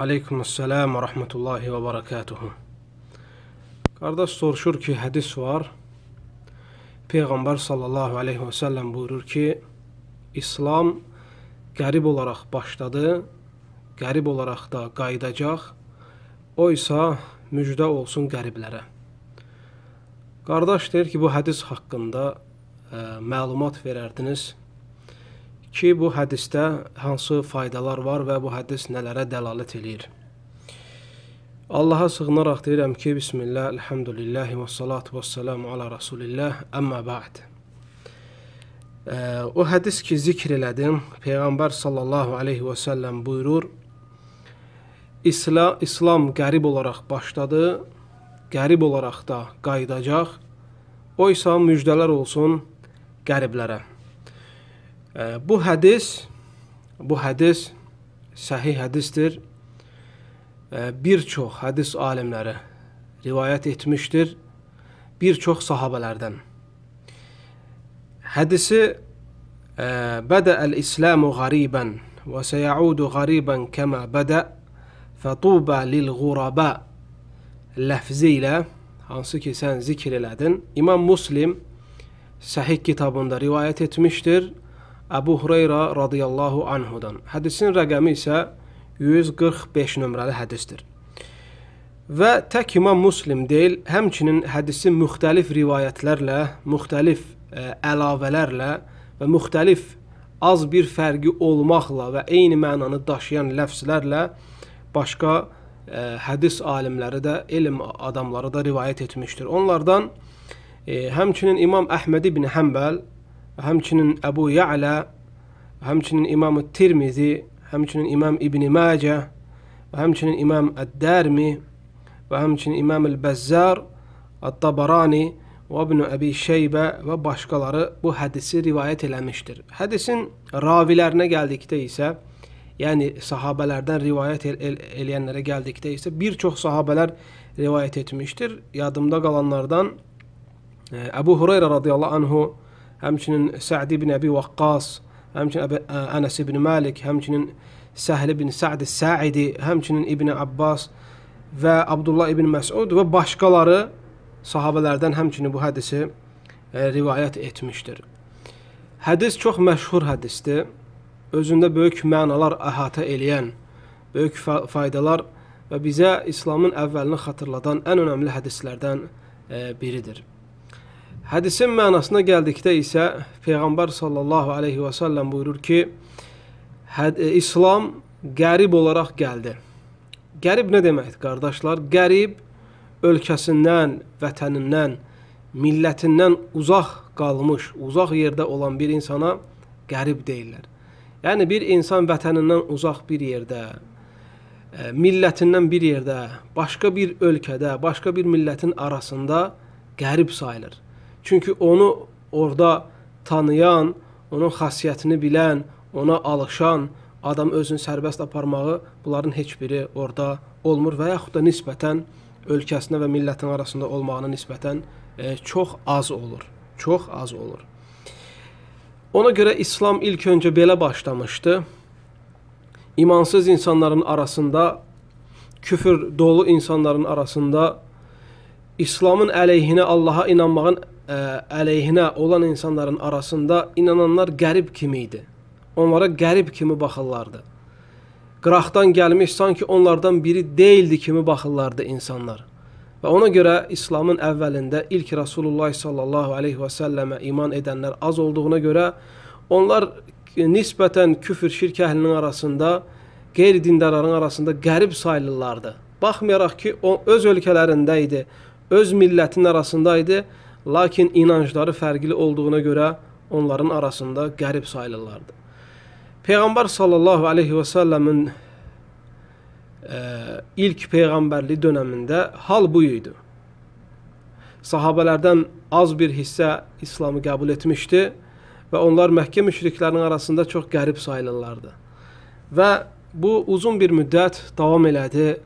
Aleykümüssəlam və rəhmətullahi və barakatuhu. Qardaş soruşur ki, hədis var. Peyğəmbər sallallahu aleyhi və səlləm buyurur ki, İslam qərib olaraq başladı, qərib olaraq da qayıdacaq. O isə müjdə olsun qəriblərə. Qardaş deyir ki, bu hədis haqqında ə, e, məlumat verərdiniz ki, bu hədisdə hansı faydalar var və bu hədis nələrə dəlalət eləyir. Allaha sığınaraq deyirəm ki, bismillah, elhamdülillahi və salatu və salamu ala rasulillah, əmmə ba'd. O hədis ki, zikr elədim, Peyğəmbər sallallahu aleyhi və səlləm buyurur, İsla, İslam qərib olaraq başladı, qərib olaraq da qayıdacaq, o isə müjdələr olsun qəriblərə. Ee, bu hadis bu hadis sahih hadistir. E, Birçok hadis alimleri rivayet etmiştir. Birçok sahabelerden. Hadisi e, Beda el İslamu gariben ve seyaudu gariben kema beda fetuba lil guraba lefziyle hansı ki sen zikir elədin. İmam Muslim sahih kitabında rivayet etmiştir. Əbu Hüreyra radiyallahu anhudan. Hədisin rəqəmi isə 145 nömrəli hədisdir. Və tək İmam Muslim deyil, həmçinin hədisi müxtəlif rivayətlərlə, müxtəlif ə, e, əlavələrlə və müxtəlif az bir fərqi olmaqla və eyni mənanı daşıyan ləfzlərlə başqa ə, e, hədis alimləri də, elm adamları da rivayət etmişdir. Onlardan ə, e, həmçinin İmam Əhməd ibn Həmbəl həmçinin Əbu Ya'la, həmçinin İmam Tirmizi, həmçinin İmam İbn Macə, həmçinin İmam Əd-Dərmi və həmçinin İmam Əl-Bəzzar, Əd-Tabarani və İbn Əbi Şeybə və başqaları bu hədisi rivayət eləmişdir. Hədisin ravilərinə gəldikdə isə, yəni sahabələrdən rivayət el el eləyənlərə gəldikdə isə bir çox sahabələr rivayət etmişdir. Yadımda qalanlardan Əbu Hüreyra radiyallahu anhu həmçinin Səd ibn Əbi Vaqqas, həmçinin Ənəs ibn Malik, həmçinin Səhl ibn Səd Səidi, həmçinin İbn Abbas və Abdullah ibn Məsud və başqaları sahabələrdən həmçinin bu hədisi rivayət etmişdir. Hədis çox məşhur hədisdir. Özündə böyük mənalar əhatə eləyən, böyük faydalar və bizə İslamın əvvəlini xatırladan ən önəmli hədislərdən biridir. Hədisin mənasına gəldikdə isə Peyğəmbər sallallahu aleyhi və səlləm buyurur ki, hə, e, İslam qərib olaraq gəldi. Qərib nə deməkdir, qardaşlar? Qərib ölkəsindən, vətənindən, millətindən uzaq qalmış, uzaq yerdə olan bir insana qərib deyirlər. Yəni bir insan vətənindən uzaq bir yerdə, e, millətindən bir yerdə, başqa bir ölkədə, başqa bir millətin arasında qərib sayılır. Çünki onu orada tanıyan, onun xasiyyətini bilən, ona alışan adam özünü sərbəst aparmağı bunların heç biri orada olmur və yaxud da nisbətən ölkəsinə və millətin arasında olmağına nisbətən e, çox az olur. Çox az olur. Ona görə İslam ilk öncə belə başlamışdı. İmansız insanların arasında, küfür dolu insanların arasında İslamın əleyhinə Allaha inanmağın ə, e, əleyhinə olan insanların arasında inananlar qərib kimi idi. Onlara qərib kimi baxırlardı. Qıraqdan gəlmiş sanki onlardan biri deyildi kimi baxırlardı insanlar. Və ona görə İslamın əvvəlində ilk Rasulullah sallallahu aleyhi və səlləmə iman edənlər az olduğuna görə onlar nisbətən küfür şirk əhlinin arasında, qeyri-dindarların arasında qərib sayılırlardı. Baxmayaraq ki, o öz ölkələrində idi, öz millətin arasında idi lakin inancları fərqli olduğuna görə onların arasında qərib sayılırlardı. Peyğəmbər sallallahu aleyhi və səlləmin ə, e, ilk peyğəmbərli dönəmində hal bu idi. Sahabələrdən az bir hissə İslamı qəbul etmişdi və onlar Məkkə müşriklərinin arasında çox qərib sayılırlardı. Və bu uzun bir müddət davam elədi.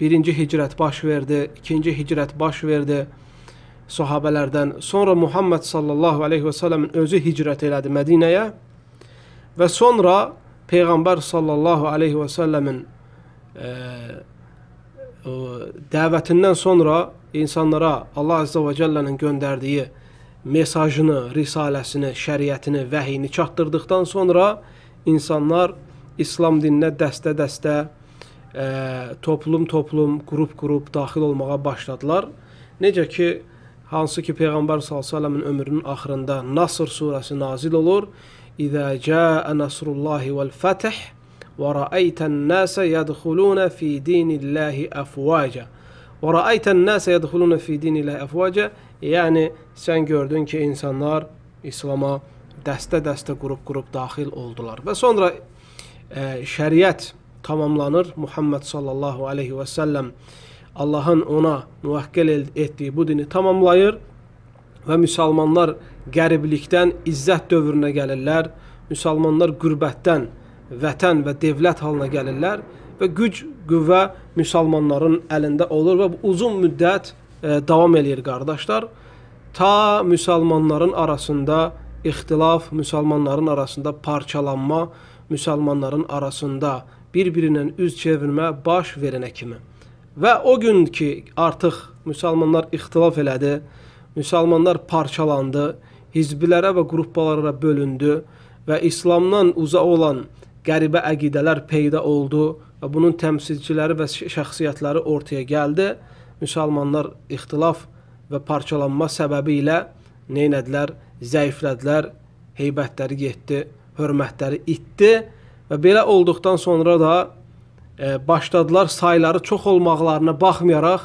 Birinci hicrət baş verdi, ikinci hicrət baş verdi sahabələrdən, sonra Muhammed sallallahu aleyhi və sələmin özü hicrət elədi Mədinəyə və sonra Peyğəmbər sallallahu aleyhi və səlləmin e, e, dəvətindən sonra insanlara Allah Azza və Cəllənin göndərdiyi mesajını, risaləsini, şəriətini, vəhiyini çatdırdıqdan sonra insanlar İslam dininə dəstə-dəstə, e, toplum-toplum, qrup-qrup daxil olmağa başladılar. Necə ki, hansı ki Peyğəmbər s.ə.v-in ömrünün axırında Nasr surəsi nazil olur. İzə cəə nəsrullahi vəl-fətih və rəəytən nəsə yədxuluna fi dinillahi əfvacə. Və rəəytən nəsə yədxuluna fi dinillahi əfvacə. Yəni, sən gördün ki, insanlar İslama dəstə-dəstə qrup-qrup daxil oldular. Və sonra ə, e, şəriət tamamlanır. Muhammed sallallahu aleyhi və səlləm Allahın ona müvəkkəl etdiyi bu dini tamamlayır və müsəlmanlar qəriblikdən izzət dövrünə gəlirlər. Müsəlmanlar qürbətdən vətən və dövlət halına gəlirlər və güc, qüvvə müsəlmanların əlində olur və bu uzun müddət e, davam eləyir qardaşlar. Ta müsəlmanların arasında ixtilaf, müsəlmanların arasında parçalanma, müsəlmanların arasında bir-birindən üz çevirmə baş verənə kimi. Və o gün ki, artıq müsəlmanlar ixtilaf elədi, müsəlmanlar parçalandı, hizbilərə və qruplara bölündü və İslamdan uzaq olan qəribə əqidələr peyda oldu və bunun təmsilçiləri və şəxsiyyətləri ortaya gəldi. Müsəlmanlar ixtilaf və parçalanma səbəbi ilə neynədilər? Zəiflədilər, heybətləri getdi, hörmətləri itdi və belə olduqdan sonra da e, başladılar sayları çox olmaqlarına baxmayaraq,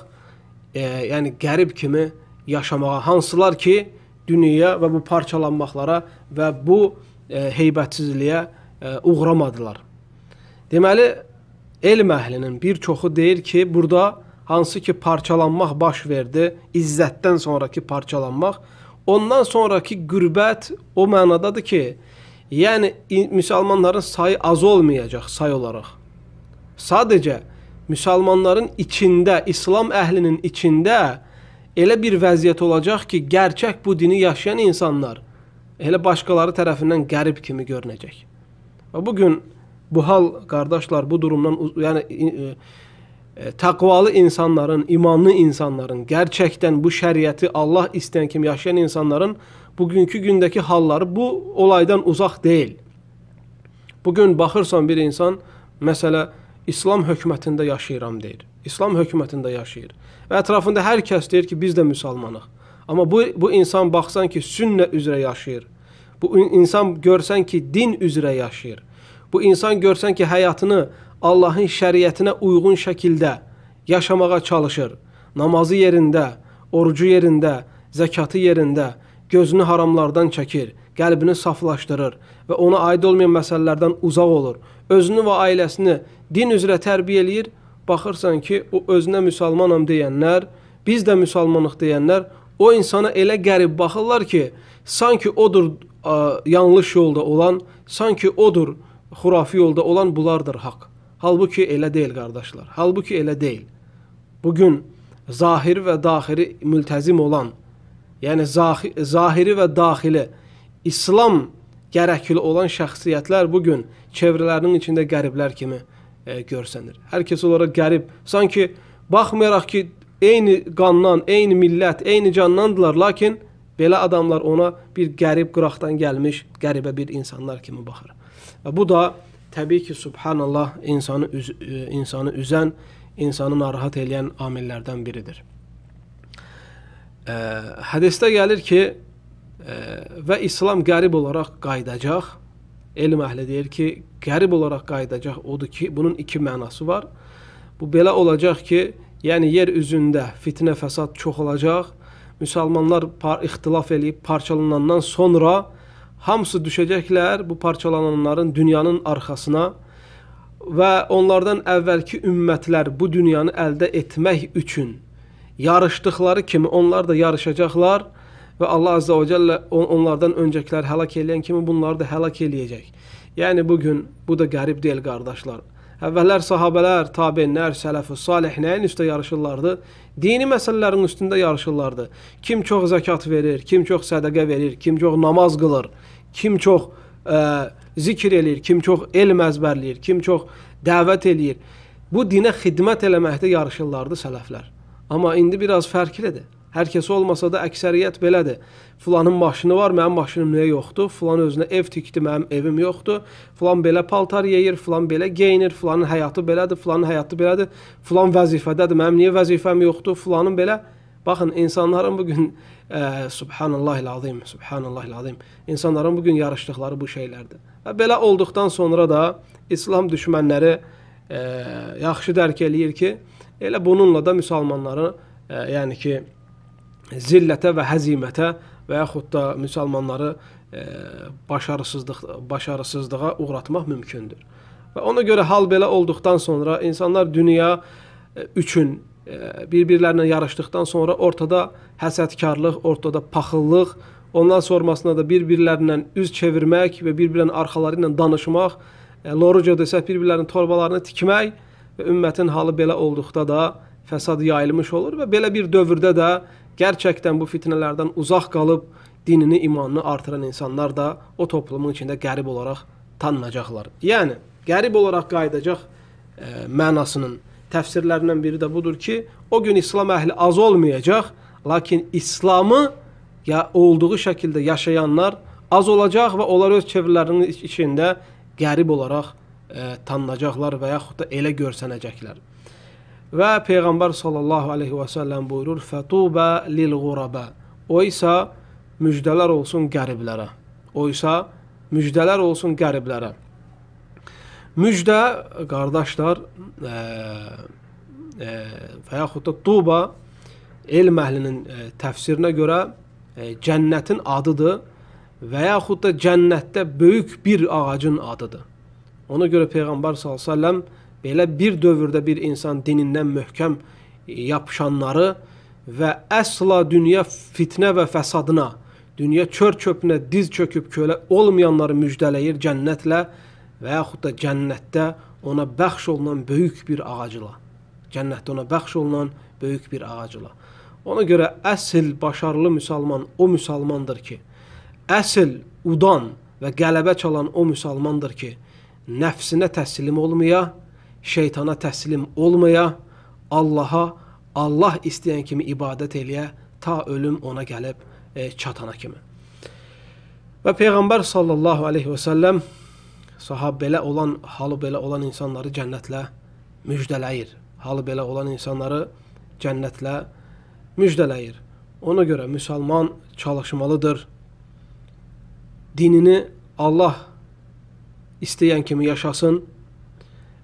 e, yəni qərib kimi yaşamağa, hansılar ki, dünyaya və bu parçalanmaqlara və bu e, heybətsizliyə e, uğramadılar. Deməli, elm əhlinin bir çoxu deyir ki, burada hansı ki parçalanmaq baş verdi, izzətdən sonrakı parçalanmaq, ondan sonrakı qürbət o mənadadır ki, yəni müsəlmanların sayı az olmayacaq say olaraq. Sadəcə müsəlmanların içində, İslam əhlinin içində elə bir vəziyyət olacaq ki, gerçək bu dini yaşayan insanlar elə başqaları tərəfindən qərib kimi görünəcək. Və bu gün bu hal qardaşlar bu durumdan yəni e, e, təqvalı insanların, imanlı insanların, gerçəkdən bu şəriəti Allah istəyən kimi yaşayan insanların bugünkü gündəki halları bu olaydan uzaq deyil. Bugün baxırsan bir insan, məsələ, İslam hökumətində yaşayıram deyir. İslam hökumətində yaşayır. Və ətrafında hər kəs deyir ki, biz də müsəlmanıq. Amma bu bu insan baxsan ki, sünnə üzrə yaşayır. Bu insan görsən ki, din üzrə yaşayır. Bu insan görsən ki, həyatını Allahın şəriətinə uyğun şəkildə yaşamağa çalışır. Namazı yerində, orucu yerində, zəkatı yerində, gözünü haramlardan çəkir qəlbini saflaşdırır və ona aid olmayan məsələlərdən uzaq olur. Özünü və ailəsini din üzrə tərbiyə eləyir. Baxırsan ki, o özünə müsəlmanam deyənlər, biz də müsəlmanıq deyənlər o insana elə qərib baxırlar ki, sanki odur ə, yanlış yolda olan, sanki odur xurafi yolda olan bulardır haqq. Halbuki elə deyil qardaşlar. Halbuki elə deyil. Bu gün zahiri və daxili mültəzim olan, yəni zahiri və daxili İslam gərəkli olan şəxsiyyətlər bu gün çevrələrinin içində qəriblər kimi e, görsənir. Hər kəs olaraq qərib, sanki baxmayaraq ki, eyni qandan, eyni millət, eyni candandılar, lakin belə adamlar ona bir qərib qıraqdan gəlmiş, qəribə bir insanlar kimi baxır. Və bu da təbii ki, subhanallah, insanı üz e, insanı üzən, insanı narahat eləyən amillərdən biridir. Ə, e, hədisdə gəlir ki, və İslam qərib olaraq qayıdacaq. Elm əhli deyir ki, qərib olaraq qayıdacaq odur ki, bunun iki mənası var. Bu belə olacaq ki, yəni yer üzündə fitnə fəsad çox olacaq. Müsəlmanlar par ixtilaf eləyib parçalanandan sonra hamısı düşəcəklər bu parçalananların dünyanın arxasına və onlardan əvvəlki ümmətlər bu dünyanı əldə etmək üçün yarışdıqları kimi onlar da yarışacaqlar və Allah Azza və Cəllə onlardan öncəklər həlak eləyən kimi bunları da həlak eləyəcək. Yəni bu gün bu da qərib deyil qardaşlar. Əvvəllər sahabələr, tabeinlər, sələf-ü salih nəyin üstə yarışırlardı? Dini məsələlərin üstündə yarışırlardı. Kim çox zəkat verir, kim çox sədəqə verir, kim çox namaz qılır, kim çox ə, e, zikr eləyir, kim çox elm əzbərləyir, kim çox dəvət eləyir. Bu dinə xidmət eləməkdə yarışırlardı sələflər. Amma indi biraz fərqlidir. Hər kəs olmasa da əksəriyyət belədir. Fulanın maşını var, mənim maşınım niyə yoxdur? Fulan özünə ev tikdi, mənim evim yoxdur. Fulan belə paltar yeyir, fulan belə geyinir, fulanın həyatı belədir, fulanın həyatı belədir. Fulan vəzifədədir, mənim niyə vəzifəm yoxdur? Fulanın belə Baxın, insanların bu gün e, subhanallah lazım, subhanallah lazım. İnsanların bu gün yarışdıqları bu şeylərdir. Və belə olduqdan sonra da İslam düşmənləri e, yaxşı dərk eləyir ki, elə bununla da müsəlmanları e, yəni ki, zillətə və həzimətə və yaxud da müsəlmanları e, başarısızlıq başarısızlığa uğratmaq mümkündür. Və ona görə hal belə olduqdan sonra insanlar dünya e, üçün e, bir-birlərinə yarışdıqdan sonra ortada həsədkarlıq, ortada paxıllıq, ondan sonrasında da bir-birlərindən üz çevirmək və bir-birinin arxaları ilə danışmaq, e, loruca desək bir-birlərinin torbalarını tikmək və ümmətin halı belə olduqda da fəsad yayılmış olur və belə bir dövrdə də Gerçəkdən bu fitnələrdən uzaq qalıb dinini, imanını artıran insanlar da o toplumun içində qərib olaraq tanınacaqlar. Yəni qərib olaraq qayıdacaq e, mənasının təfsirlərindən biri də budur ki, o gün İslam əhli az olmayacaq, lakin İslamı ya olduğu şəkildə yaşayanlar az olacaq və onlar öz çevrələrinin içində qərib olaraq e, tanınacaqlar və yaxud da elə görsənəcəklər. Və Peyğəmbər sallallahu aleyhi və səlləm buyurur, Fətubə lil qurabə. O isə müjdələr olsun qəriblərə. O isə müjdələr olsun qəriblərə. Müjdə, qardaşlar, e, e, və yaxud da Tuba elm əhlinin e, təfsirinə görə e, cənnətin adıdır və yaxud da cənnətdə böyük bir ağacın adıdır. Ona görə Peyğəmbər sallallahu aleyhi və səlləm belə bir dövrdə bir insan dinindən möhkəm yapışanları və əsla dünya fitnə və fəsadına, dünya çör-çöpünə diz çöküb kölə olmayanları müjdələyir cənnətlə və yaxud da cənnətdə ona bəxş olunan böyük bir ağacla. Cənnətdə ona bəxş olunan böyük bir ağacla. Ona görə əsl başarılı müsəlman o müsəlmandır ki, əsl udan və qələbə çalan o müsəlmandır ki, nəfsinə təslim olmaya, şeytana təslim olmaya, Allaha, Allah istəyən kimi ibadət eləyə, ta ölüm ona gəlib e, çatana kimi. Və Peyğəmbər sallallahu aleyhi və səlləm sahab belə olan, halı belə olan insanları cənnətlə müjdələyir. Halı belə olan insanları cənnətlə müjdələyir. Ona görə müsəlman çalışmalıdır. Dinini Allah istəyən kimi yaşasın,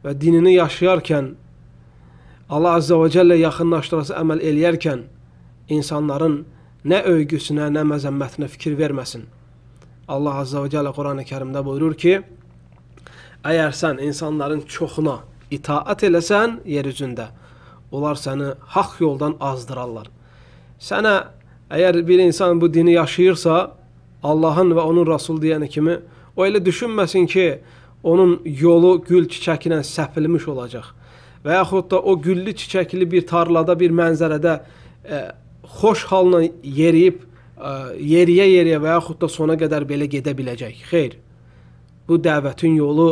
Ve dinini yaşayarkən, Allah Azza və Cəllə yaxınlaşdırası əməl eləyərkən, insanların nə övgüsünə, nə məzəmmətinə fikir verməsin. Allah Azza Ve Celle Quran-ı Kerim'de buyurur ki, əgər sən insanların çoxuna itaat eləsən yer üzündə, onlar səni haqq yoldan azdırarlar. Sənə əgər bir insan bu dini yaşayırsa, Allahın ve onun Rasul deyəni kimi, o elə düşünməsin ki, onun yolu gül çiçəklə səpilmiş olacaq. Və yaxud da o güllü çiçəkli bir tarlada, bir mənzərədə ə, e, xoş halına yeriyib yeriyə-yeriyə və yaxud da sona qədər belə gedə biləcək. Xeyr. Bu dəvətin yolu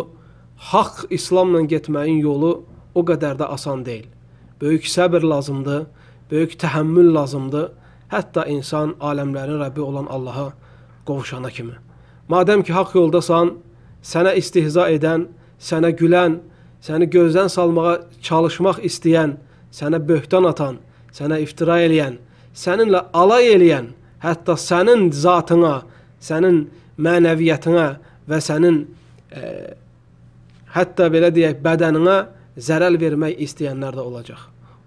haqq İslamla getməyin yolu o qədər də asan deyil. Böyük səbr lazımdır, böyük təhəmmül lazımdır. Hətta insan aləmlərin Rəbbi olan Allaha qovuşana kimi. Madəm ki haqq yoldasan, sənə istihza edən, sənə gülən, səni gözdən salmağa çalışmaq istəyən, sənə böhtan atan, sənə iftira eləyən, səninlə alay eləyən, hətta sənin zatına, sənin mənəviyyətinə və sənin e, hətta belə deyək bədəninə zərər vermək istəyənlər də olacaq.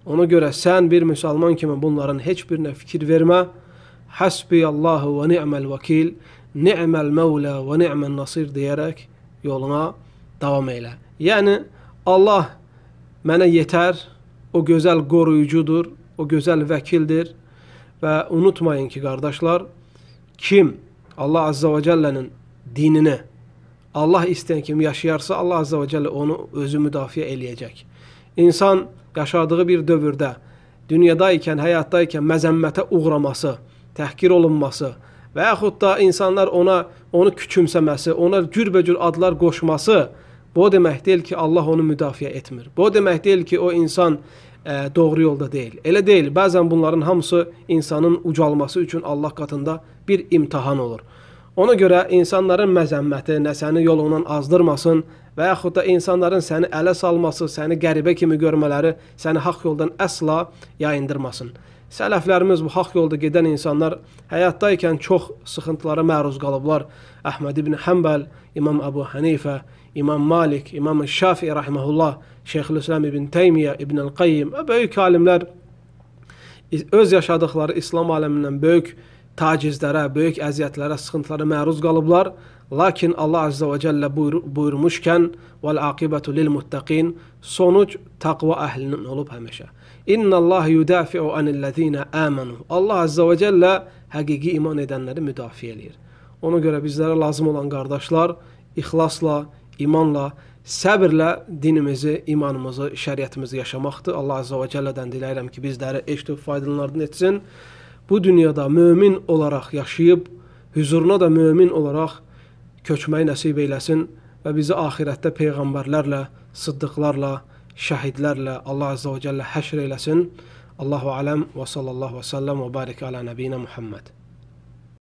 Ona görə sən bir müsəlman kimi bunların heç birinə fikir vermə. Hasbiyallahu və ni'mal vəkil ni'məl məvlə və ni'məl nasir deyərək yoluna davam elə. Yəni, Allah mənə yetər, o gözəl qoruyucudur, o gözəl vəkildir və unutmayın ki, qardaşlar, kim Allah Azza və Cəllənin dinini Allah istəyən kimi yaşayarsa, Allah Azza və Cəllə onu özü müdafiə eləyəcək. İnsan yaşadığı bir dövrdə, dünyadaykən, həyatdaykən məzəmmətə uğraması, təhqir olunması, və yaxud da insanlar ona onu kükümsəməsi, ona cürbəcür adlar qoşması bu o demək deyil ki, Allah onu müdafiə etmir. Bu o demək deyil ki, o insan ə, e, doğru yolda deyil. Elə deyil. Bəzən bunların hamısı insanın ucalması üçün Allah qatında bir imtahan olur. Ona görə insanların məzəmməti, nə səni yolundan azdırmasın və yaxud da insanların səni ələ salması, səni qəribə kimi görmələri səni haqq yoldan əsla yayındırmasın. Sələflərimiz bu haqq yolda gedən insanlar həyatdaykən çox sıxıntılara məruz qalıblar. Əhməd ibn Həmbəl, İmam Əbu Hənifə, İmam Malik, İmam Şafi rahmehullah, Şeyxülislam ibn Teymiyə, İbn el-Qayyim və böyük alimlər öz yaşadıkları İslam aləmindən böyük tacizlərə, böyük əziyyətlərə, sıxıntılara məruz qalıblar. Lakin Allah Azza və Cəllə buyur, buyurmuşkən: "Vel aqibetu lil muttaqin" sonuc taqva əhlinin olub həmişə. İnna Allah yudafi'u anillezina amanu. Allah azza və cəllə həqiqi iman edənləri müdafiə eləyir. Ona görə bizlərə lazım olan qardaşlar ixlasla, imanla, səbirlə dinimizi, imanımızı, şəriətimizi yaşamaqdır. Allah azza və cəllədən diləyirəm ki, bizləri eşidib faydalanlardan etsin. Bu dünyada mömin olaraq yaşayıb huzuruna da mömin olaraq köçməyi nəsib eyləsin və bizi axirətdə peyğəmbərlərlə, sıddıqlarla şahidlərlə Allah Azza və Cəllə həşr eləsin. Allahu aləm və sallallahu və sallam və barik ala nabiyina Muhammed.